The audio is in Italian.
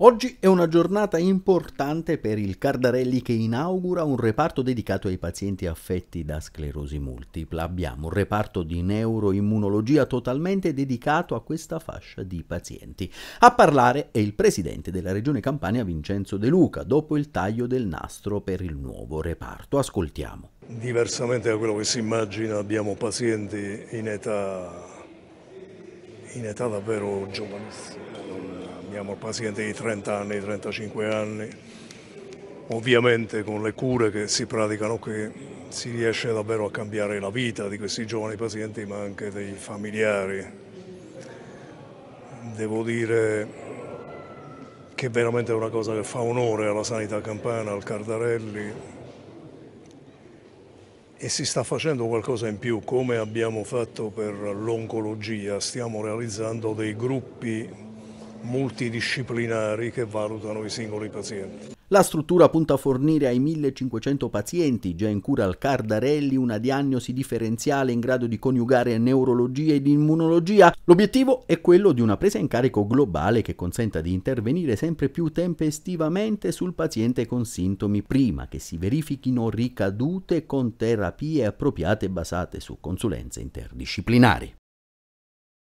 Oggi è una giornata importante per il Cardarelli che inaugura un reparto dedicato ai pazienti affetti da sclerosi multipla. Abbiamo un reparto di neuroimmunologia totalmente dedicato a questa fascia di pazienti. A parlare è il presidente della Regione Campania Vincenzo De Luca dopo il taglio del nastro per il nuovo reparto. Ascoltiamo. Diversamente da quello che si immagina abbiamo pazienti in età, in età davvero giovanissima Andiamo al paziente di 30 anni, 35 anni. Ovviamente con le cure che si praticano qui si riesce davvero a cambiare la vita di questi giovani pazienti ma anche dei familiari. Devo dire che veramente è una cosa che fa onore alla sanità campana, al Cardarelli, e si sta facendo qualcosa in più, come abbiamo fatto per l'oncologia, stiamo realizzando dei gruppi multidisciplinari che valutano i singoli pazienti. La struttura punta a fornire ai 1500 pazienti già in cura al Cardarelli una diagnosi differenziale in grado di coniugare neurologia ed immunologia. L'obiettivo è quello di una presa in carico globale che consenta di intervenire sempre più tempestivamente sul paziente con sintomi prima che si verifichino ricadute con terapie appropriate basate su consulenze interdisciplinari.